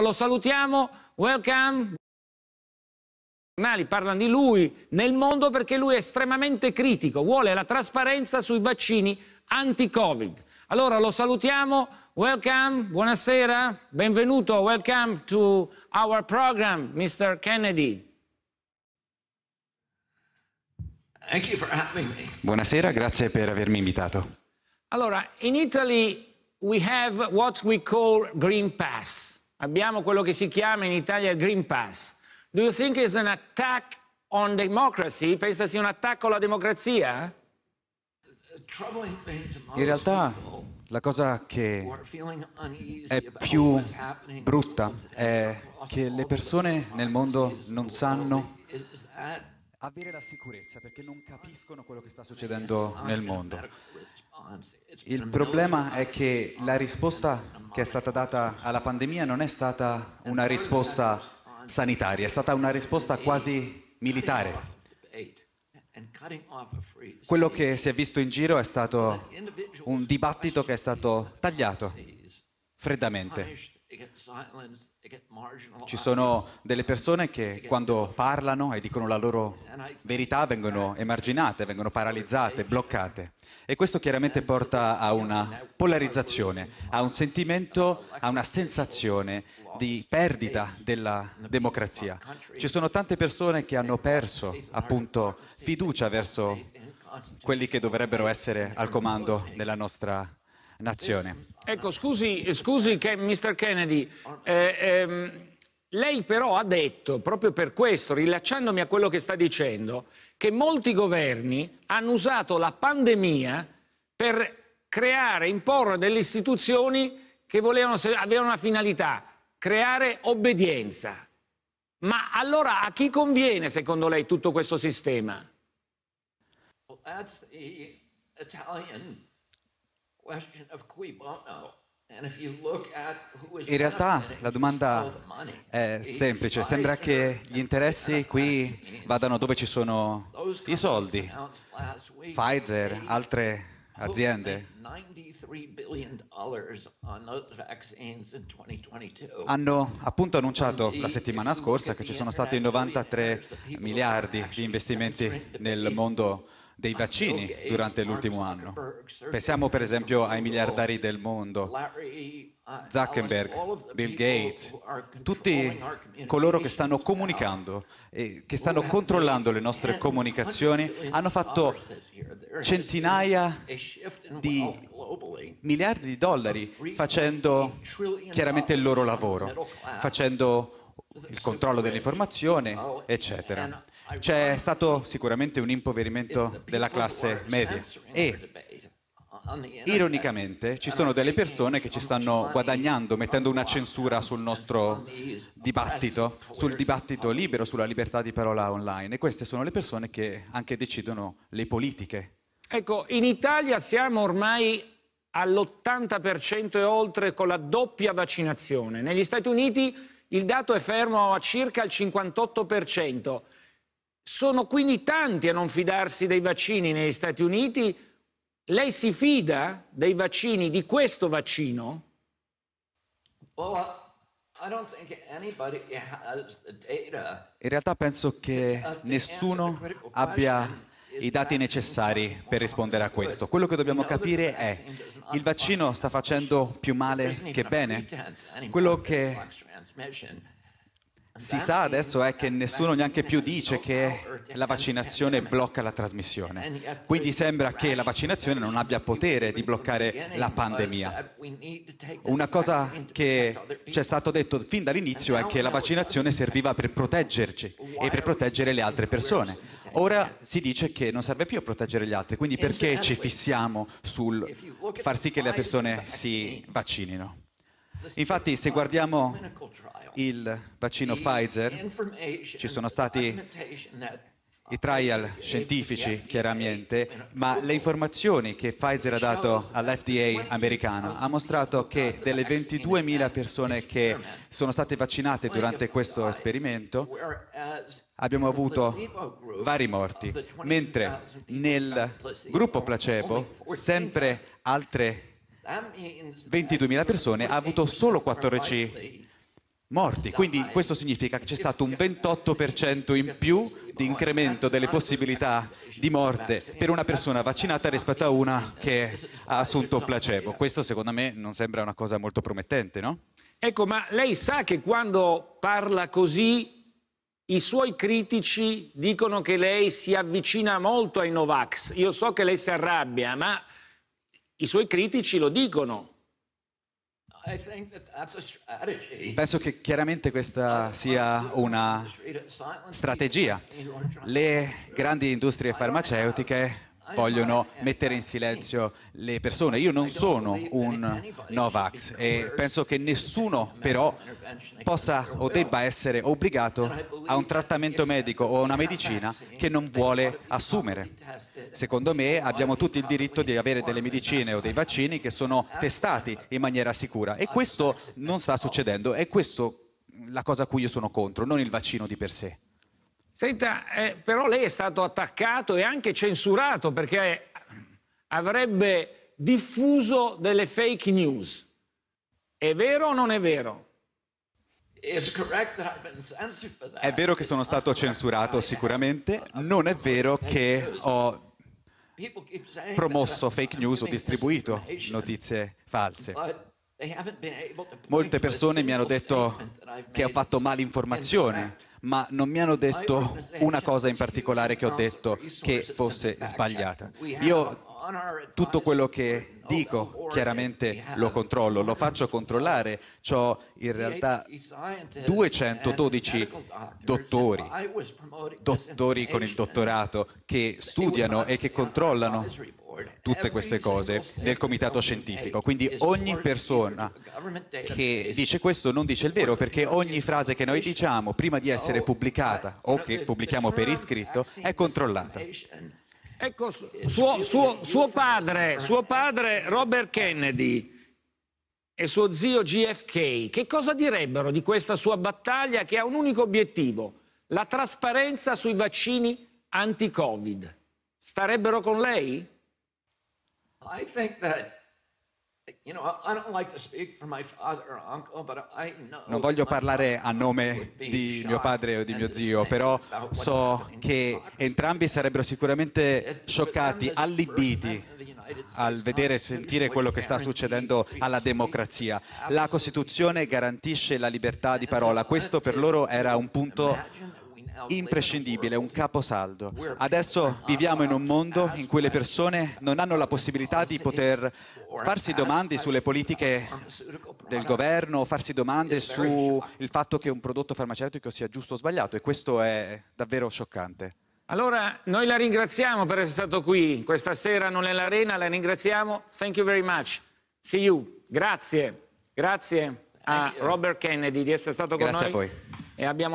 lo salutiamo, welcome. parlano di lui nel mondo perché lui è estremamente critico, vuole la trasparenza sui vaccini anti-Covid. Allora lo salutiamo, welcome, buonasera, benvenuto, welcome to our program, Mr. Kennedy. Buonasera, grazie per avermi invitato. Allora, in Italy we have what we call Green Pass. Abbiamo quello che si chiama in Italia Green Pass. Do you think it's an attack on democracy? Pensa sia un attacco alla democrazia? In realtà la cosa che è più brutta è che le persone nel mondo non sanno avere la sicurezza perché non capiscono quello che sta succedendo nel mondo. Il problema è che la risposta che è stata data alla pandemia non è stata una risposta sanitaria, è stata una risposta quasi militare. Quello che si è visto in giro è stato un dibattito che è stato tagliato freddamente. Ci sono delle persone che quando parlano e dicono la loro verità vengono emarginate, vengono paralizzate, bloccate. E questo chiaramente porta a una polarizzazione, a un sentimento, a una sensazione di perdita della democrazia. Ci sono tante persone che hanno perso appunto fiducia verso quelli che dovrebbero essere al comando nella nostra nazione. Ecco, scusi, scusi Mr. Kennedy, eh, ehm, lei però ha detto, proprio per questo, rilacciandomi a quello che sta dicendo, che molti governi hanno usato la pandemia per creare, imporre delle istituzioni che volevano, avevano una finalità, creare obbedienza. Ma allora a chi conviene, secondo lei, tutto questo sistema? Well, that's the Italian in realtà la domanda è semplice, sembra che gli interessi qui vadano dove ci sono i soldi. Pfizer, altre aziende hanno appunto annunciato la settimana scorsa che ci sono stati 93 miliardi di investimenti nel mondo dei vaccini durante l'ultimo anno. Pensiamo per esempio ai miliardari del mondo, Zuckerberg, Bill Gates, tutti coloro che stanno comunicando e che stanno controllando le nostre comunicazioni, hanno fatto centinaia di miliardi di dollari facendo chiaramente il loro lavoro, facendo il controllo dell'informazione, eccetera. C'è cioè, stato sicuramente un impoverimento della classe media e Ironicamente, ci sono delle persone che ci stanno guadagnando mettendo una censura sul nostro dibattito, sul dibattito libero, sulla libertà di parola online e queste sono le persone che anche decidono le politiche. Ecco, in Italia siamo ormai all'80% e oltre con la doppia vaccinazione. Negli Stati Uniti il dato è fermo a circa il 58%. Sono quindi tanti a non fidarsi dei vaccini negli Stati Uniti. Lei si fida dei vaccini, di questo vaccino? Oh. In realtà penso che nessuno abbia i dati necessari per rispondere a questo. Quello che dobbiamo capire è il vaccino sta facendo più male che bene. Quello che si sa adesso è eh, che nessuno neanche più dice che la vaccinazione blocca la trasmissione. Quindi sembra che la vaccinazione non abbia potere di bloccare la pandemia. Una cosa che ci è stato detto fin dall'inizio è che la vaccinazione serviva per proteggerci e per proteggere le altre persone. Ora si dice che non serve più a proteggere gli altri, quindi perché ci fissiamo sul far sì che le persone si vaccinino? Infatti, se guardiamo il vaccino Pfizer, ci sono stati i trial scientifici chiaramente, ma le informazioni che Pfizer ha dato all'FDA americano ha mostrato che delle 22.000 persone che sono state vaccinate durante questo esperimento abbiamo avuto vari morti, mentre nel gruppo placebo sempre altre 22.000 persone, ha avuto solo 14 morti. Quindi questo significa che c'è stato un 28% in più di incremento delle possibilità di morte per una persona vaccinata rispetto a una che ha assunto placebo. Questo secondo me non sembra una cosa molto promettente, no? Ecco, ma lei sa che quando parla così i suoi critici dicono che lei si avvicina molto ai Novax. Io so che lei si arrabbia, ma i suoi critici lo dicono. Penso che chiaramente questa sia una strategia. Le grandi industrie farmaceutiche vogliono eh, mettere in silenzio le persone. Io non sono un Novax e penso che nessuno però possa o debba essere obbligato a un trattamento medico o a una medicina che non vuole assumere. Secondo me abbiamo tutti il diritto di avere delle medicine o dei vaccini che sono testati in maniera sicura e questo non sta succedendo, è questa la cosa a cui io sono contro, non il vaccino di per sé. Senta, eh, però lei è stato attaccato e anche censurato perché eh, avrebbe diffuso delle fake news. È vero o non è vero? È vero che sono stato censurato sicuramente, non è vero che ho promosso fake news o distribuito notizie false. Molte persone mi hanno detto che ho fatto malinformazione, ma non mi hanno detto una cosa in particolare che ho detto che fosse sbagliata. Io tutto quello che dico chiaramente lo controllo, lo faccio controllare. Ho in realtà 212 dottori, dottori con il dottorato, che studiano e che controllano tutte queste cose nel comitato scientifico. Quindi ogni persona che dice questo non dice il vero perché ogni frase che noi diciamo prima di essere pubblicata o che pubblichiamo per iscritto è controllata. Ecco, suo, suo, suo, padre, suo padre Robert Kennedy e suo zio GFK, che cosa direbbero di questa sua battaglia che ha un unico obiettivo, la trasparenza sui vaccini anti-Covid? Starebbero con lei? I think that non voglio parlare a nome di mio padre o di mio zio, però so che entrambi sarebbero sicuramente scioccati, allibiti al vedere e sentire quello che sta succedendo alla democrazia. La Costituzione garantisce la libertà di parola, questo per loro era un punto imprescindibile, un caposaldo. Adesso viviamo in un mondo in cui le persone non hanno la possibilità di poter farsi domande sulle politiche del governo, farsi domande sul fatto che un prodotto farmaceutico sia giusto o sbagliato e questo è davvero scioccante. Allora, noi la ringraziamo per essere stato qui questa sera, non nell'arena, la ringraziamo. Thank you very much. See you. Grazie, grazie a Robert Kennedy di essere stato con grazie noi. Grazie a voi.